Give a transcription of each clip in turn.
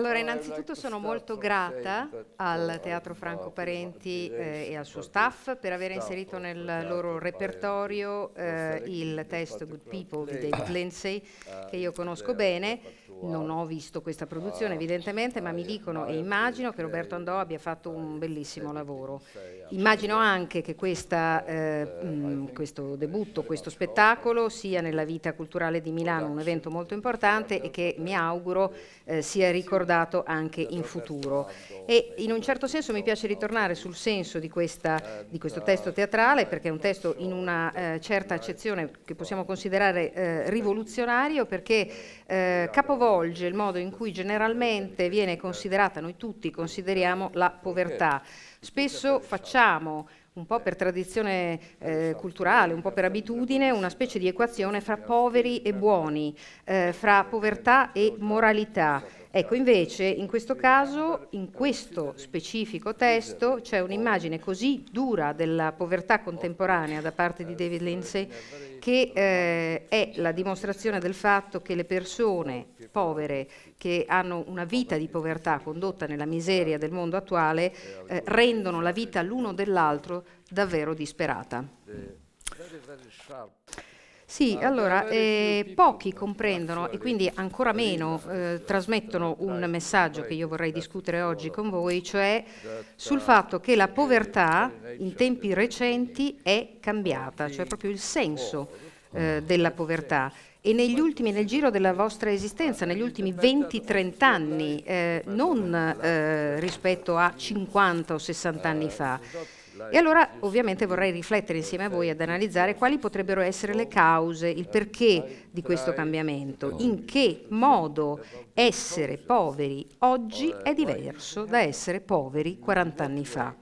Allora, innanzitutto ecco, sono molto grata al Teatro Franco Parenti eh, e al suo staff per aver inserito nel loro repertorio eh, il testo Good People di David Lindsay, ah, che io conosco bene non ho visto questa produzione evidentemente, ma mi dicono e immagino che Roberto Andò abbia fatto un bellissimo lavoro. Immagino anche che questa, eh, mh, questo debutto, questo spettacolo sia nella vita culturale di Milano un evento molto importante e che mi auguro eh, sia ricordato anche in futuro. E in un certo senso mi piace ritornare sul senso di, questa, di questo testo teatrale perché è un testo in una eh, certa accezione che possiamo considerare rivoluzionario perché capovolge stravolge il modo in cui generalmente viene considerata, noi tutti consideriamo la povertà. Spesso facciamo un po' per tradizione eh, culturale, un po' per abitudine, una specie di equazione fra poveri e buoni, eh, fra povertà e moralità. Ecco, invece, in questo caso, in questo specifico testo, c'è un'immagine così dura della povertà contemporanea da parte di David Lindsay che eh, è la dimostrazione del fatto che le persone povere che hanno una vita di povertà condotta nella miseria del mondo attuale eh, rendono la vita l'uno dell'altro davvero disperata. Sì, allora eh, pochi comprendono e quindi ancora meno eh, trasmettono un messaggio che io vorrei discutere oggi con voi, cioè sul fatto che la povertà in tempi recenti è cambiata, cioè proprio il senso eh, della povertà e negli ultimi, nel giro della vostra esistenza, negli ultimi 20-30 anni, eh, non eh, rispetto a 50 o 60 anni fa. Eh, e allora ovviamente vorrei riflettere insieme a voi ad analizzare quali potrebbero essere le cause, il perché di questo cambiamento, in che modo essere poveri oggi è diverso da essere poveri 40 anni fa.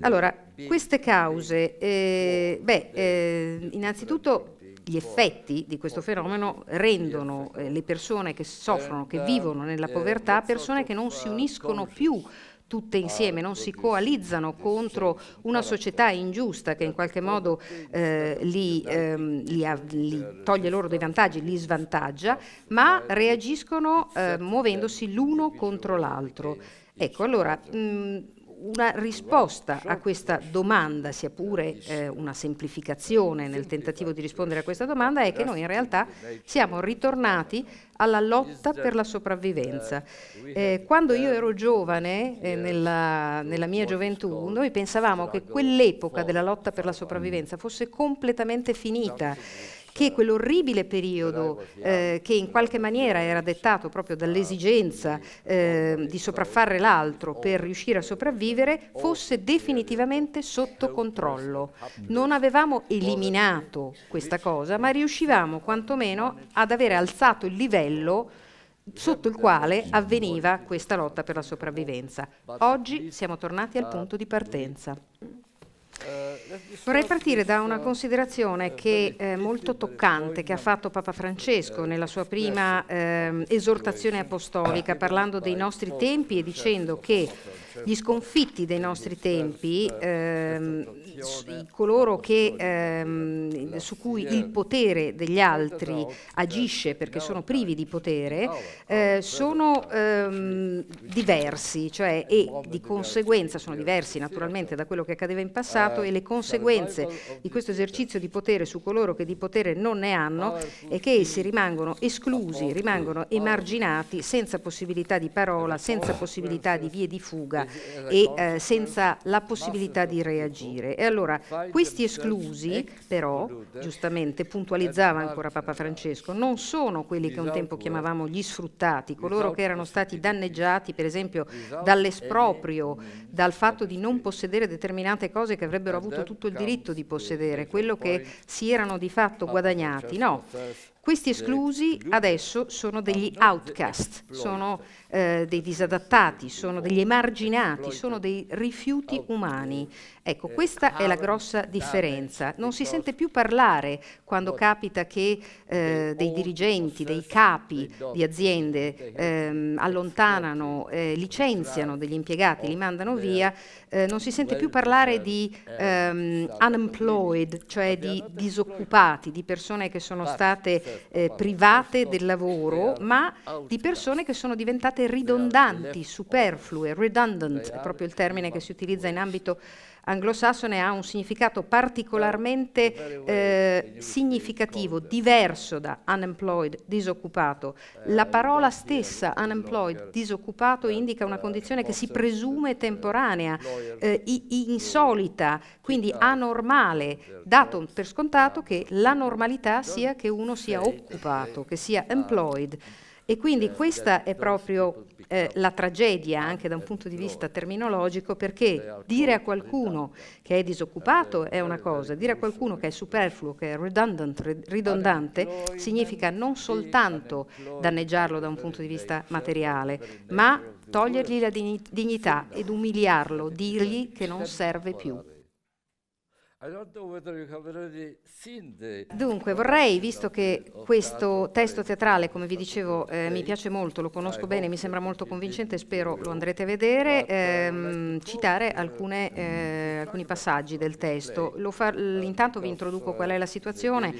Allora, queste cause, eh, beh, eh, innanzitutto gli effetti di questo fenomeno rendono eh, le persone che soffrono, che vivono nella povertà, persone che non si uniscono più tutte ah, insieme, non si coalizzano contro una società ingiusta che in qualche modo eh, li, ehm, li, li, toglie loro dei vantaggi, li svantaggia, ma reagiscono eh, muovendosi l'uno contro l'altro. Ecco, allora... Mh, una risposta a questa domanda, sia pure eh, una semplificazione nel tentativo di rispondere a questa domanda, è che noi in realtà siamo ritornati alla lotta per la sopravvivenza. Eh, quando io ero giovane, eh, nella, nella, mia gioventù, noi pensavamo che quell'epoca della lotta per la sopravvivenza fosse completamente finita che quell'orribile periodo eh, che in qualche maniera era dettato proprio dall'esigenza eh, di sopraffare l'altro oh. per riuscire a sopravvivere oh. fosse definitivamente sotto controllo. Non avevamo eliminato questa cosa, ma riuscivamo quantomeno ad avere alzato il livello sotto il quale avveniva questa lotta per la sopravvivenza. Oggi siamo tornati al punto di partenza. Vorrei partire da una considerazione che è eh, molto toccante che ha fatto Papa Francesco nella sua prima eh, esortazione apostolica parlando dei nostri tempi e dicendo che gli sconfitti dei nostri tempi, ehm, coloro che, ehm, su cui il potere degli altri agisce perché sono privi di potere, eh, sono ehm, diversi cioè, e di conseguenza sono diversi naturalmente da quello che accadeva in passato e le conseguenze di questo esercizio di potere su coloro che di potere non ne hanno è che essi rimangono esclusi, rimangono emarginati senza possibilità di parola, senza possibilità di vie di fuga e eh, senza la possibilità di reagire. E allora questi esclusi, però, giustamente puntualizzava ancora Papa Francesco, non sono quelli che un tempo chiamavamo gli sfruttati, coloro che erano stati danneggiati per esempio dall'esproprio, dal fatto di non possedere determinate cose che avrebbero avuto tutto il diritto di possedere, quello che si erano di fatto guadagnati. No, questi esclusi adesso sono degli outcast, sono eh, dei disadattati, sono degli emarginati, sono dei rifiuti umani Ecco, eh, questa è la grossa differenza. Non si sente più parlare quando capita che eh, dei dirigenti, dei capi di aziende eh, allontanano, eh, licenziano degli impiegati, li mandano via, non si sente più parlare di eh, eh, ehm, unemployed, cioè di disoccupati, di persone che sono state certo, certo, private del lavoro, ma di persone che sono diventate ridondanti, superflue, redundant, è proprio il termine che si utilizza in ambito anglosassone ha un significato particolarmente eh, eh, eh significativo, diverso da unemployed, disoccupato. Eh, la parola stessa, unemployed, disoccupato, indica una condizione che si presume temporanea, eh, insolita, quindi anormale, certo. dato per scontato che la normalità sia che uno sia occupato, che sia employed. E quindi certo, questa certo, è proprio eh, la tragedia anche da un punto di vista terminologico perché dire a qualcuno che è disoccupato è una cosa, dire a qualcuno che è superfluo, che è redundant, ridondante, significa non soltanto danneggiarlo da un punto di vista materiale, ma togliergli la dignità ed umiliarlo, dirgli che non serve più. Dunque, vorrei, visto che questo testo teatrale, come vi dicevo, eh, mi piace molto, lo conosco bene, mi sembra molto convincente, spero lo andrete a vedere, uh, ehm, citare alcune, um, eh, alcuni passaggi del testo. Far, uh, intanto vi introduco qual è la situazione.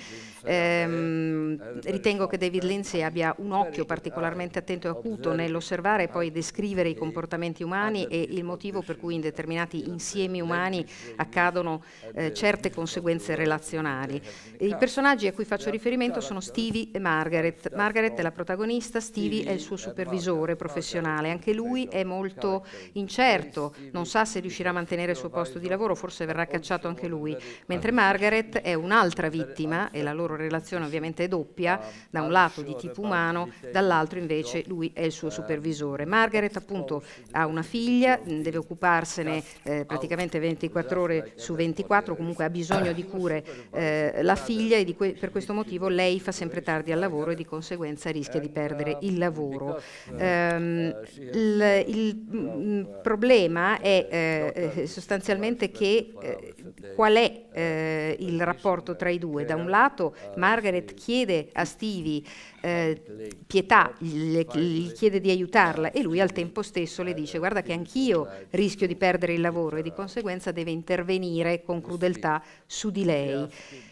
Ehm, ritengo che David Lindsay abbia un occhio particolarmente attento e acuto nell'osservare e poi descrivere i comportamenti umani e il motivo per cui in determinati insiemi umani accadono eh, certe conseguenze relazionali. I personaggi a cui faccio riferimento sono Stevie e Margaret. Margaret è la protagonista, Stevie è il suo supervisore professionale. Anche lui è molto incerto, non sa se riuscirà a mantenere il suo posto di lavoro, forse verrà cacciato anche lui. Mentre Margaret è un'altra vittima e la loro relazione ovviamente è doppia, da un lato di tipo umano, dall'altro invece lui è il suo supervisore. Margaret appunto ha una figlia, deve occuparsene eh, praticamente 24 ore su 24, comunque ha bisogno di cure eh, la figlia e que per questo motivo lei fa sempre tardi al lavoro e di conseguenza rischia di perdere il lavoro. Um, il, il mm, problema è eh, eh, sostanzialmente che eh, qual è eh, il rapporto tra i due? Da un lato Margaret chiede a Stevie eh, pietà, gli chiede di aiutarla e lui al tempo stesso le dice guarda che anch'io rischio di perdere il lavoro e di conseguenza deve intervenire con crudeltà su di lei.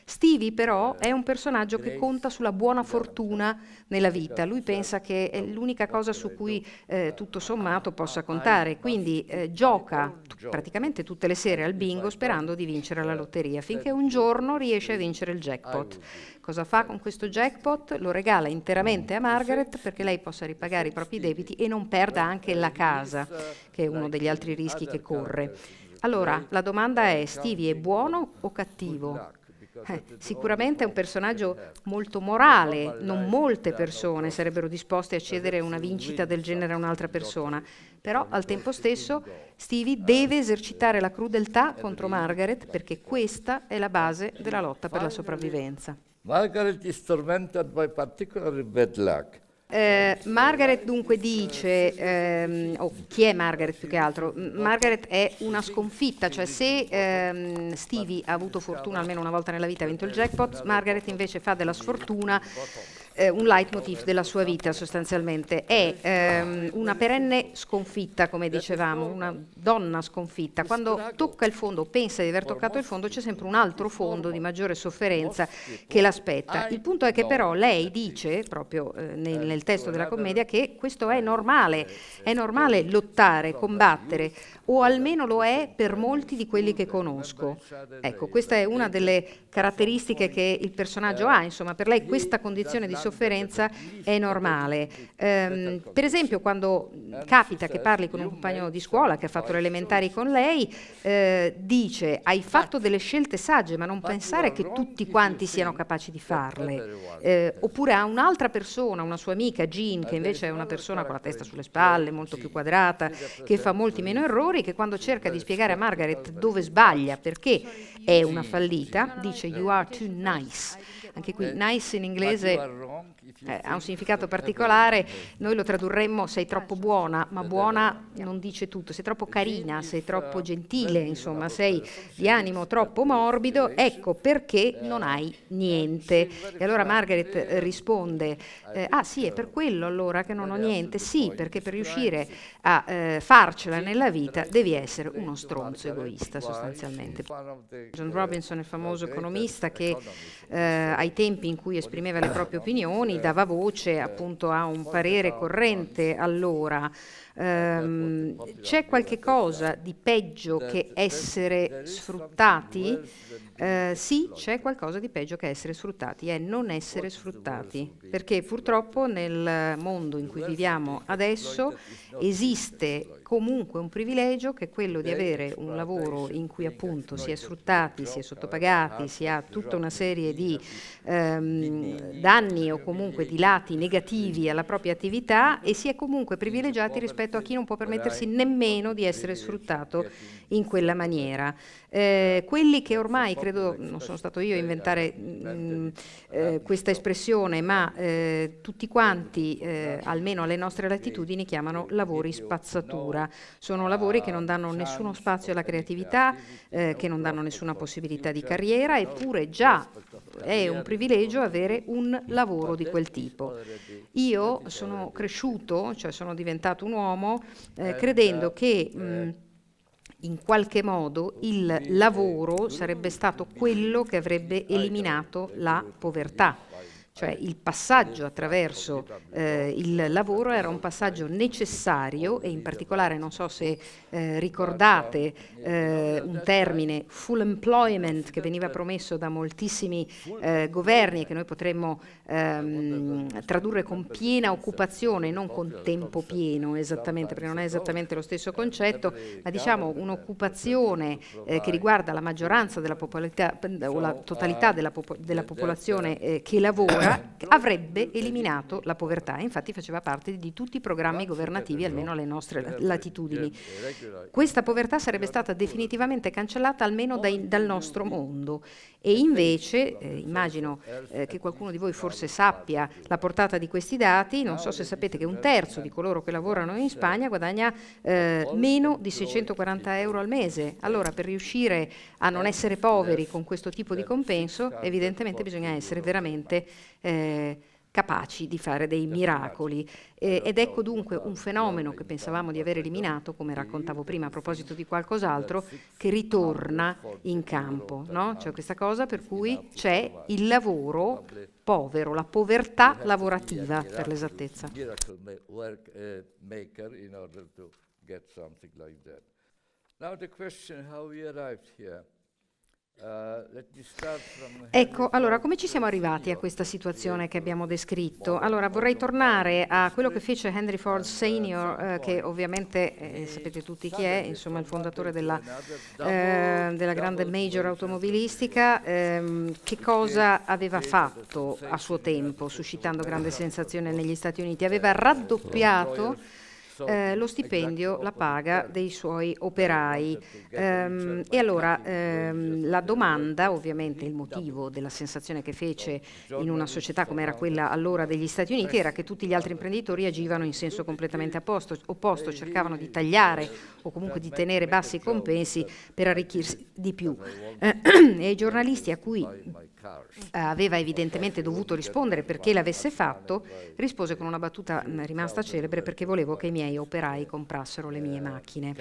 Stevie però è un personaggio che conta sulla buona fortuna nella vita, lui pensa che è eh, l'unica cosa su cui eh, tutto sommato possa contare, quindi eh, gioca praticamente tutte le sere al bingo sperando di vincere la lotteria, finché un giorno riesce a vincere il jackpot. Cosa fa con questo jackpot? Lo regala interamente a mm. Margaret perché lei possa ripagare i propri debiti e non perda anche la casa, che è uno degli altri rischi che corre. Allora, la domanda è, Stevie è buono o cattivo? Eh, sicuramente è un personaggio molto morale, non molte persone sarebbero disposte a cedere una vincita del genere a un'altra persona, però al tempo stesso Stevie deve esercitare la crudeltà contro Margaret perché questa è la base della lotta per la sopravvivenza. Margaret is tormented by particular bad luck. Eh, Margaret dunque dice, ehm, oh, chi è Margaret più che altro? Margaret è una sconfitta, cioè se ehm, Stevie ha avuto fortuna almeno una volta nella vita, ha vinto il jackpot, Margaret invece fa della sfortuna eh, un leitmotiv della sua vita sostanzialmente. È ehm, una perenne sconfitta, come dicevamo, una donna sconfitta. Quando tocca il fondo, pensa di aver toccato il fondo, c'è sempre un altro fondo di maggiore sofferenza che l'aspetta. Il punto è che però lei dice, proprio eh, nel, nel testo della commedia, che questo è normale, è normale lottare, combattere, o almeno lo è per molti di quelli che conosco. Ecco, questa è una delle caratteristiche che il personaggio ha, insomma, per lei questa condizione di sofferenza è normale. Ehm, per esempio, quando capita che parli con un compagno di scuola che ha fatto le elementari con lei, eh, dice hai fatto delle scelte sagge, ma non pensare che tutti quanti siano capaci di farle. Eh, oppure a un'altra persona, una sua amica, Jean, che invece è una persona con la testa sulle spalle, molto più quadrata, che fa molti meno errori, Curry che quando cerca di spiegare a Margaret dove sbaglia, perché è una fallita, dice you are too nice. Anche qui nice in inglese eh, ha un significato eh, particolare, eh, eh, noi lo tradurremmo sei troppo buona, ma buona non dice tutto, sei troppo carina, sei troppo gentile, insomma, sei di animo troppo morbido, ecco perché non hai niente. E allora Margaret risponde, eh, ah sì, è per quello allora che non ho niente, sì, perché per riuscire a eh, farcela nella vita devi essere uno stronzo egoista sostanzialmente. John Robinson il famoso economista che ai tempi in cui esprimeva le proprie opinioni, dava voce appunto a un parere corrente allora. Ehm, c'è qualche cosa di peggio che essere sfruttati? Eh, sì, c'è qualcosa di peggio che essere sfruttati, è non essere sfruttati, perché purtroppo nel mondo in cui viviamo adesso esiste comunque un privilegio che è quello di avere un lavoro in cui appunto si è sfruttati, si è sottopagati, ah, si ha tutta una serie di ehm, danni o comunque di lati negativi alla propria attività e si è comunque privilegiati rispetto a chi non può permettersi nemmeno di essere sfruttato in quella maniera. Eh, quelli che ormai, credo, non sono stato io a inventare mh, eh, mm, mm, eh questa espressione, ma eh, tutti quanti, eh, almeno alle nostre latitudini, chiamano lavori spazzatura. Sono lavori che non danno nessuno spazio alla creatività, eh, che non danno nessuna possibilità di carriera, eppure già è un privilegio avere un lavoro di quel tipo. Io sono cresciuto, cioè sono diventato un uomo, credendo che... Mh, mm, in qualche modo il lavoro sarebbe stato quello che avrebbe eliminato la povertà cioè il passaggio attraverso eh, il lavoro era un passaggio necessario e in particolare non so se eh, ricordate eh, un termine full employment che veniva promesso da moltissimi eh, governi e che noi potremmo ehm, tradurre con piena occupazione, non con tempo pieno esattamente, perché non è esattamente lo stesso concetto, ma diciamo un'occupazione eh, che riguarda la maggioranza della popolarità o la totalità della, popo della popolazione eh, che lavora guerra avrebbe eliminato la povertà, infatti faceva parte di tutti i programmi governativi, almeno alle nostre latitudini. Questa povertà sarebbe stata definitivamente cancellata almeno dai, dal nostro mondo e invece, eh, immagino eh, che qualcuno di voi forse sappia la portata di questi dati, non so se sapete che un terzo di coloro che lavorano in Spagna guadagna eh, meno di 640 euro al mese. Allora per riuscire a non eh, essere poveri con questo tipo di eh, compenso evidentemente bisogna essere veramente eh, capaci di fare dei miracoli. Eh, ed ecco dunque un fenomeno che pensavamo di aver eliminato, come raccontavo prima a proposito di qualcos'altro, che ritorna in campo. No? C'è cioè questa cosa per cui c'è il lavoro povero, la povertà lavorativa per l'esattezza. Eh, Now the question how we arrived here. Ecco, allora come ci siamo arrivati a questa situazione che abbiamo descritto? Allora vorrei tornare a quello che fece Henry Ford Sr., eh, che ovviamente eh, sapete tutti chi è, insomma il fondatore della, eh, della grande major automobilistica, ehm, che cosa aveva fatto a suo tempo suscitando grande sensazione negli Stati Uniti? Aveva raddoppiato eh, lo esatto, stipendio, la paga dei suoi operai. Ehm, e allora ehm, la domanda, ovviamente il motivo della sensazione che fece in una società come era quella allora degli Stati Uniti, era che tutti gli altri imprenditori agivano in senso completamente opposto, opposto cercavano di eh, tagliare o comunque di tenere bassi i compensi per arricchirsi di più. Eh, e i giornalisti a cui eh, aveva evidentemente dovuto rispondere perché l'avesse fatto, rispose con una battuta mm, rimasta celebre perché volevo che i miei operai comprassero le mie macchine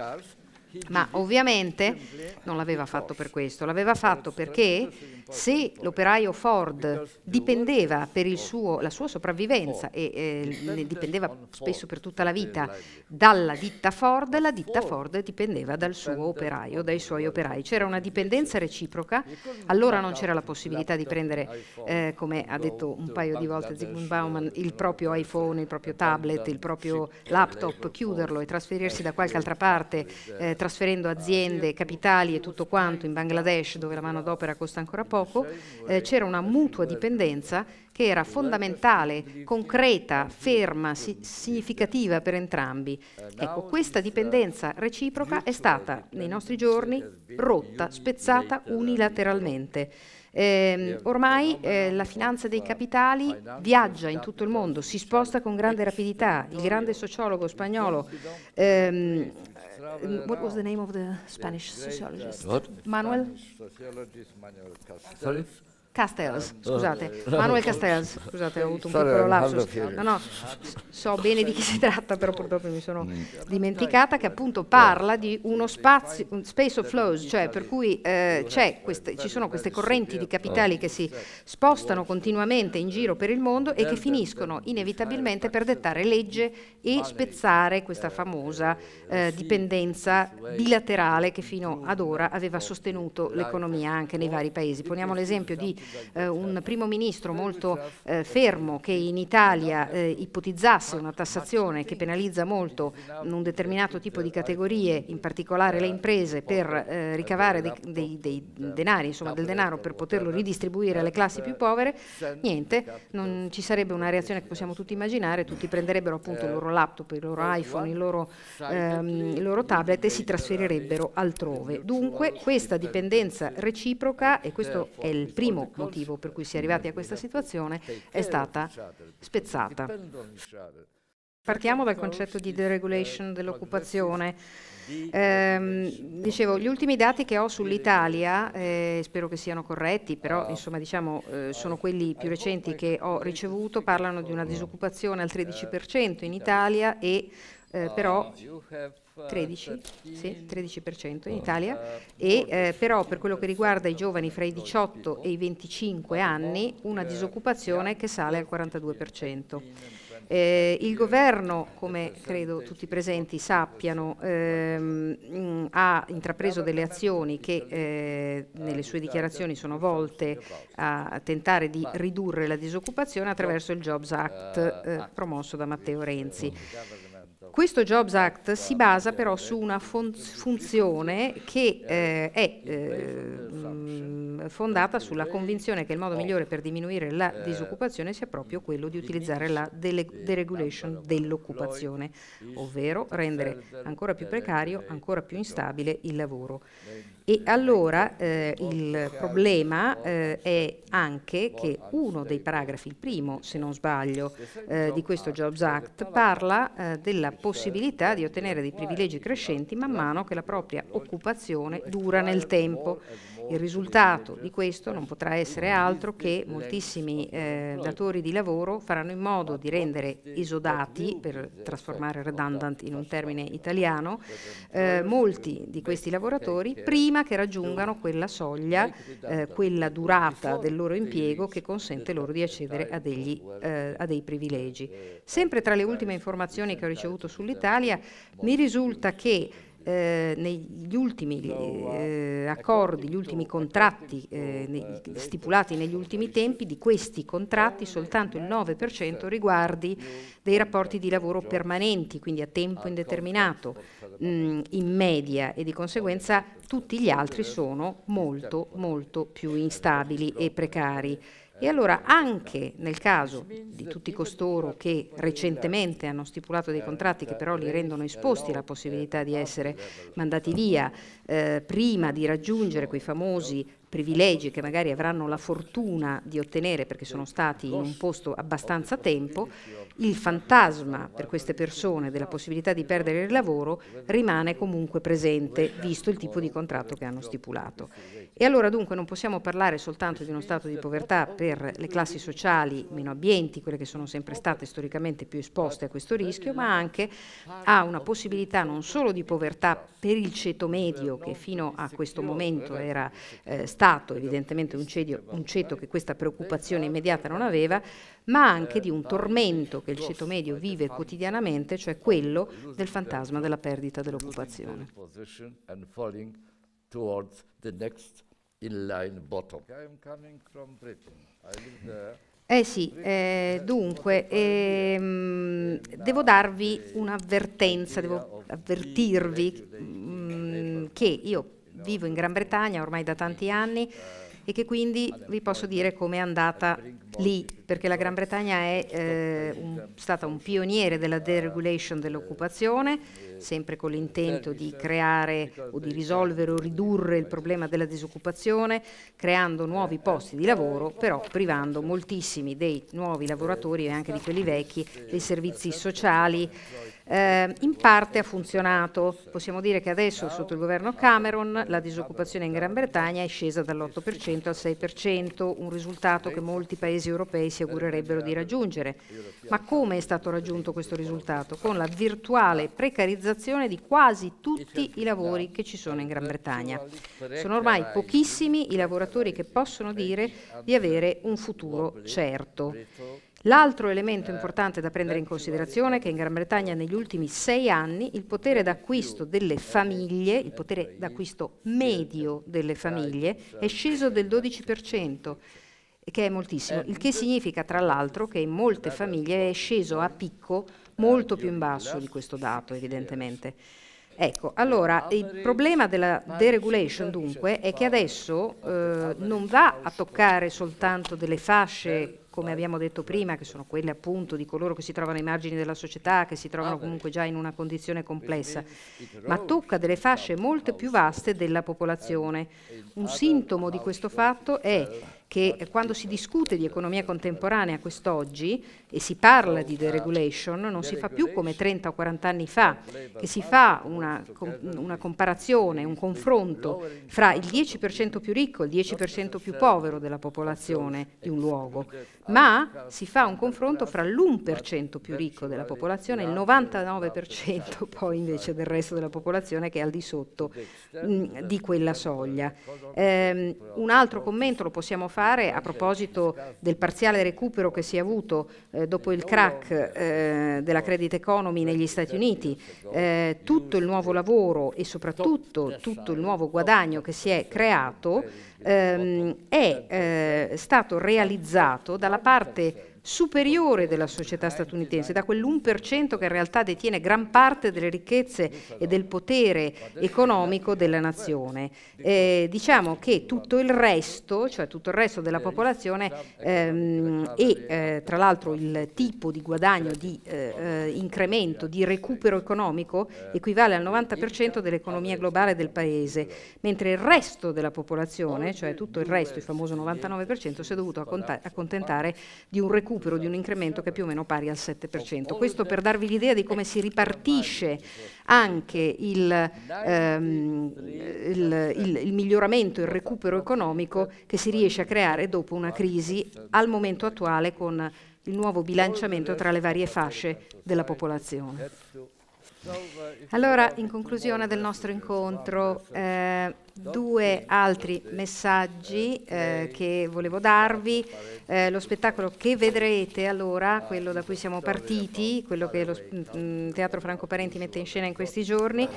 ma ovviamente non l'aveva fatto per questo, l'aveva fatto perché se l'operaio Ford dipendeva per suo, la sua sopravvivenza e eh, ne dipendeva spesso per tutta la vita dalla ditta Ford, la ditta Ford dipendeva dal suo operaio, dai suoi operai. C'era una dipendenza reciproca, allora non c'era la possibilità di prendere, eh, come ha detto un paio di volte Zygmunt Bauman, il proprio iPhone, il proprio tablet, il proprio laptop, chiuderlo e trasferirsi da qualche altra parte. Eh, trasferendo aziende, capitali e tutto quanto in Bangladesh dove la manodopera costa ancora poco, eh, c'era una mutua dipendenza che era fondamentale, concreta, ferma, si significativa per entrambi. Ecco, questa dipendenza reciproca è stata nei nostri giorni rotta, spezzata unilateralmente. Eh, ormai eh, la finanza dei capitali viaggia in tutto il mondo, si sposta con grande rapidità. Il grande sociologo spagnolo ehm, what was the name of the Spanish uh, sociologist? What? Manuel? Sociologist Manuel Castells. Sorry? Castells, eh, scusate, eh, Manuel eh, Castells, scusate, ho avuto un piccolo lapsus. No, no, so bene di chi si tratta, però purtroppo mi sono dimenticata che appunto parla di uno spazio, un space of flows, cioè per cui eh, queste, ci sono queste correnti di capitali che si spostano continuamente in giro per il mondo e che finiscono inevitabilmente per dettare legge e spezzare questa famosa eh, dipendenza bilaterale che fino ad ora aveva sostenuto l'economia anche nei vari paesi. Poniamo l'esempio di eh, un certo. primo ministro molto eh, fermo che in Italia eh, ipotizzasse una tassazione che penalizza molto un determinato tipo di categorie, in particolare le imprese, per eh, ricavare dei, dei, dei denari, insomma, del denaro per poterlo ridistribuire alle classi più povere, niente, non ci sarebbe una reazione che possiamo tutti immaginare, tutti prenderebbero appunto il loro laptop, il loro iPhone, il loro, ehm, il loro tablet e si trasferirebbero altrove. Dunque questa dipendenza reciproca, e questo è il primo motivo per cui si è arrivati a questa situazione è stata spezzata. Partiamo dal concetto di deregulation dell'occupazione. Eh, dicevo, gli ultimi dati che ho sull'Italia, eh, spero che siano corretti, però insomma, diciamo, eh, sono quelli più recenti che ho ricevuto, parlano di una disoccupazione al 13% in Italia e però 13, sì, 13% in Italia, e eh, eh, però per quello che riguarda i giovani fra i 18 e i 25 anni una disoccupazione che sale al 42%. Eh, il governo, come credo tutti i presenti sappiano, ehm, mm, ha intrapreso delle azioni che eh, nelle sue dichiarazioni sono volte a tentare di ridurre la disoccupazione attraverso il Jobs Act eh, promosso da Matteo Renzi. Questo Jobs Act si ah, basa però su una funzione che eh, eh, eh è eh, eh mm, fondata sulla convinzione che il modo oh. migliore per diminuire la disoccupazione sia proprio quello di utilizzare la deregulation dell'occupazione, ovvero rendere ancora più precario, ancora più instabile il lavoro. E allora eh, il problema eh, è anche che uno dei paragrafi, il primo se non sbaglio, eh, di questo Jobs Act parla eh, della possibilità di ottenere dei privilegi crescenti man mano che la propria occupazione dura nel tempo. Il risultato di questo non potrà essere altro che moltissimi eh, datori di lavoro faranno in modo di rendere isodati, per trasformare redundant in un termine italiano, eh, molti di questi lavoratori prima che raggiungano quella soglia, eh, quella durata del loro impiego che consente loro di accedere a, degli, eh, a dei privilegi. Sempre tra le ultime informazioni che ho ricevuto sull'Italia mi risulta che eh, negli ultimi eh, ecco, accordi, gli ultimi ecco, contratti eh, ne, eh, stipulati negli ultimi tempi, di questi contratti soltanto il 9% riguardi dei rapporti di lavoro permanenti, quindi a tempo indeterminato mh, mm, in media e di conseguenza tutti gli altri sono molto molto più instabili e precari. E allora anche nel caso di tutti costoro che recentemente hanno stipulato dei contratti che però li rendono esposti alla possibilità di essere mandati via eh, prima di raggiungere quei famosi privilegi che magari avranno la fortuna di ottenere perché sono stati in un posto abbastanza tempo, il fantasma per queste persone della possibilità di perdere il lavoro rimane comunque presente, visto il tipo di contratto che hanno stipulato. E allora dunque non possiamo parlare soltanto di uno stato di povertà per le classi sociali meno abbienti, quelle che sono sempre state storicamente più esposte a questo rischio, ma anche a una possibilità non solo di povertà per il ceto medio che fino a questo momento era eh, stato Stato, evidentemente un, cedio, un ceto che questa preoccupazione immediata non aveva, ma anche di un tormento che il ceto medio vive quotidianamente, cioè quello del fantasma della perdita dell'occupazione. Eh sì, eh, dunque, ehm, devo darvi un'avvertenza, devo avvertirvi mh, mm, che io vivo in Gran Bretagna ormai da tanti anni e che quindi vi posso dire com'è andata lì, perché la Gran Bretagna è eh, un, stata un pioniere della deregulation dell'occupazione, sempre con l'intento di creare o di risolvere o ridurre il problema della disoccupazione, creando nuovi posti di lavoro, però privando moltissimi dei nuovi lavoratori e anche di quelli vecchi dei servizi sociali eh, in parte ha funzionato, possiamo dire che adesso sotto il governo Cameron la disoccupazione in Gran Bretagna è scesa dall'8% al 6%, un risultato che molti paesi europei si augurerebbero di raggiungere. Ma come è stato raggiunto questo risultato? Con la virtuale precarizzazione di quasi tutti i lavori che ci sono in Gran Bretagna. Sono ormai pochissimi i lavoratori che possono dire di avere un futuro certo. L'altro elemento eh, importante da prendere in eh, considerazione è che in Gran Bretagna negli ultimi sei anni il potere d'acquisto delle famiglie, il potere d'acquisto medio delle famiglie, è sceso del 12% che è moltissimo, eh, il che significa tra l'altro che in molte famiglie è sceso a picco molto più in basso di questo dato evidentemente. Ecco, allora il problema della deregulation dunque è che adesso eh, non va a toccare soltanto delle fasce come abbiamo detto prima, che sono quelle appunto di coloro che si trovano ai margini della società, che si trovano ah, comunque già in una condizione complessa, ma tocca delle fasce molto più vaste della popolazione. Eh, Un sintomo di questo fatto è eh che quando si discute di economia contemporanea quest'oggi e si parla di deregulation non si fa più come 30 o 40 anni fa, che si fa una, una comparazione, un confronto fra il 10% più ricco e il 10% più povero della popolazione di un luogo, ma si fa un confronto fra l'1% più ricco della popolazione e il 99% poi invece del resto della popolazione che è al di sotto mh, di quella soglia. Eh, un altro commento lo possiamo fare fare a proposito del parziale recupero che si è avuto eh, dopo il crack eh, della credit economy negli Stati Uniti, eh, tutto il nuovo lavoro e soprattutto tutto il nuovo guadagno che si è creato ehm, è eh, stato realizzato dalla parte superiore della società statunitense, da quell'1% che in realtà detiene gran parte delle ricchezze e del potere economico della nazione. Eh, diciamo che tutto il resto, cioè tutto il resto della popolazione ehm, e eh, tra l'altro il tipo di guadagno di eh, eh incremento, di recupero economico equivale al 90% dell'economia globale del paese, mentre il resto della popolazione, cioè tutto il resto, il famoso 99%, si è dovuto accontentare di un recupero recupero di un incremento che è più o meno pari al 7%. Questo per darvi l'idea di come si ripartisce anche il, ehm, il, il, il miglioramento, il recupero economico che si riesce a creare dopo una crisi al momento attuale con il nuovo bilanciamento tra le varie fasce della popolazione. Allora, in conclusione del nostro incontro, eh, due altri messaggi eh, che volevo darvi. Eh, lo spettacolo che vedrete allora, quello da cui siamo partiti, quello che lo mh, mm, mm, Teatro Franco Parenti mette in scena in questi giorni,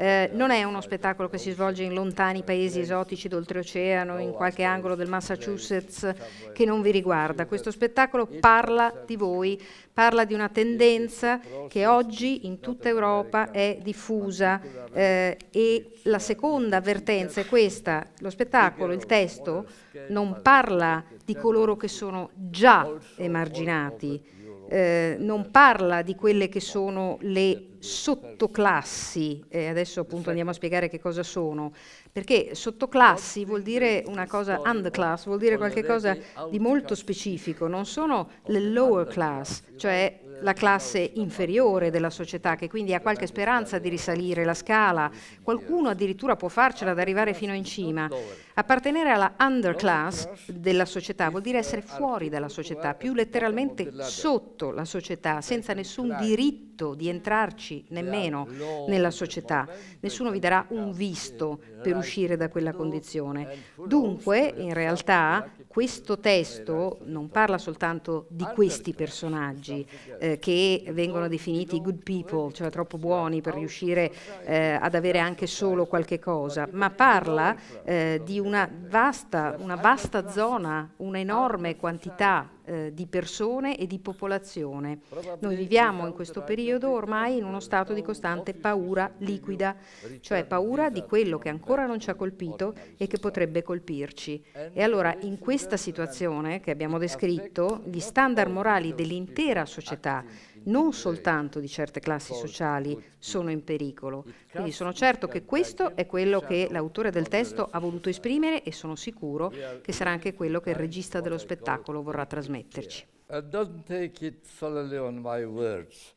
eh, non è uno spettacolo che si svolge in lontani paesi esotici d'oltreoceano, in qualche angolo del Massachusetts che non vi riguarda. Questo spettacolo parla di voi, parla di una tendenza che oggi in tutta Europa è diffusa eh, e la seconda avvertenza è questa, lo spettacolo, il testo non parla di coloro che sono già emarginati, eh, non parla di quelle che sono le sottoclassi, eh, adesso appunto andiamo a spiegare che cosa sono, perché sottoclassi vuol dire una cosa, underclass vuol dire qualcosa di molto specifico, non sono le lower class, cioè la classe inferiore della società che quindi ha qualche speranza di risalire la scala, qualcuno addirittura può farcela ad arrivare fino in cima. Appartenere alla underclass della società vuol dire essere fuori dalla società, più letteralmente sotto la società, senza nessun diritto di entrarci amici, nemmeno nella società. Nessuno vi darà un visto per uscire da quella condizione. Dunque, in realtà, questo testo non parla soltanto di questi personaggi eh, che vengono definiti good people, cioè troppo buoni per riuscire eh, ad avere anche solo qualche cosa, ma parla eh, di una vasta, una vasta zona, un'enorme quantità eh, di persone e di popolazione. Noi viviamo in questo periodo ormai in uno stato di costante paura liquida, cioè paura di quello che ancora non ci ha colpito e che potrebbe colpirci. E allora in questa situazione che abbiamo descritto, gli standard morali dell'intera società non soltanto di certe classi sociali, sono in pericolo. Quindi sono certo che questo è quello diciamo che l'autore del testo ha voluto esprimere e sono sicuro che sarà anche quello che il regista dello spettacolo vorrà trasmetterci. Uh, don't take it solely on my words.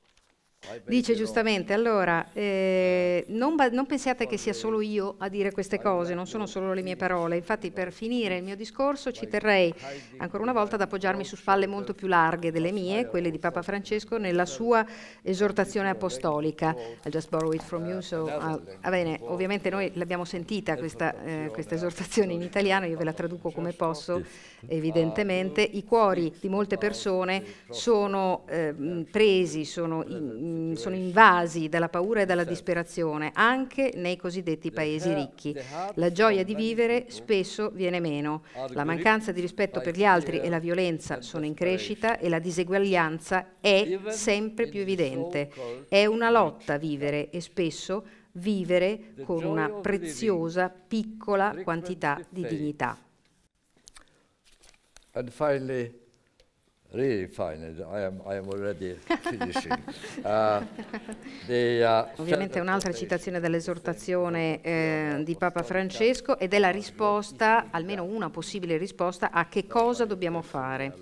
Dice giustamente, allora, eh, non, non, pensiate che sia solo io a dire queste cose, non sono solo le mie parole. Infatti, per finire il mio discorso, ci terrei ancora una volta ad appoggiarmi su spalle molto più larghe delle mie, quelle di Papa Francesco, nella sua esortazione apostolica. I'll just borrow it from you. So, ah, bene, ovviamente noi l'abbiamo sentita questa, eh, questa esortazione in italiano, io ve la traduco come posso, evidentemente. I cuori di molte persone sono eh, presi, sono... In, sono invasi dalla paura e dalla certo. disperazione, anche nei cosiddetti paesi ricchi. La gioia di vivere spesso viene meno. La mancanza di rispetto per gli altri e la violenza sono in crescita e la diseguaglianza è sempre più evidente. È una lotta vivere e spesso vivere con una preziosa piccola quantità di dignità. And finally, really fine. I am, I am already finishing. Uh, the, uh, Ovviamente un'altra citazione dell'esortazione eh, di Papa Francesco ed è la risposta, almeno una possibile risposta, a che cosa dobbiamo fare.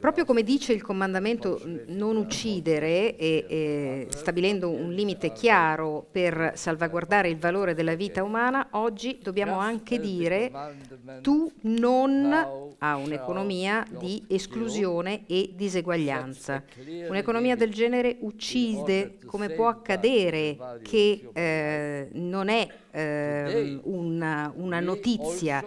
Proprio come dice il comandamento non uccidere e, e, stabilendo un limite chiaro per salvaguardare il valore della vita umana, oggi dobbiamo anche dire tu non a un'economia di esclusione e diseguaglianza. Un'economia del genere uccide come può accadere che eh, non è eh, una, una notizia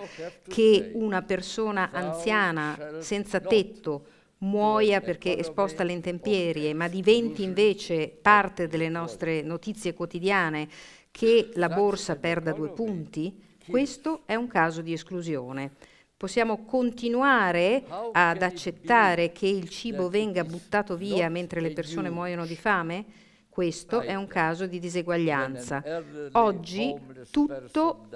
che una persona anziana senza tetto muoia perché esposta alle intemperie, ma diventi invece parte delle nostre notizie quotidiane, che la borsa perda due punti, questo è un caso di esclusione. Possiamo continuare ad accettare che il cibo venga buttato via mentre le persone muoiono di fame? Questo è un caso di diseguaglianza. Oggi tutto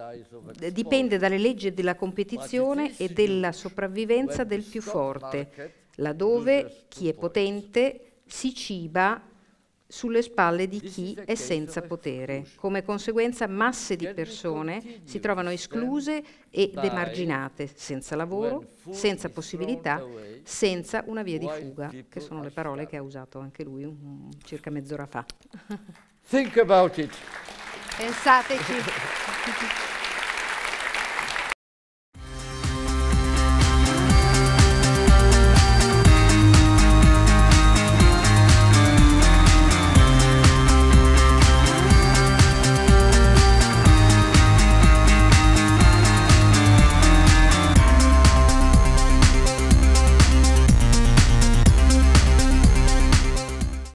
dipende dalle leggi della competizione e della sopravvivenza del più forte laddove chi è potente si ciba sulle spalle di chi è senza potere. Come conseguenza masse di persone si trovano escluse ed emarginate, senza lavoro, senza possibilità, senza una via di fuga, che sono le parole che ha usato anche lui um, circa mezz'ora fa. Think about it. Pensateci.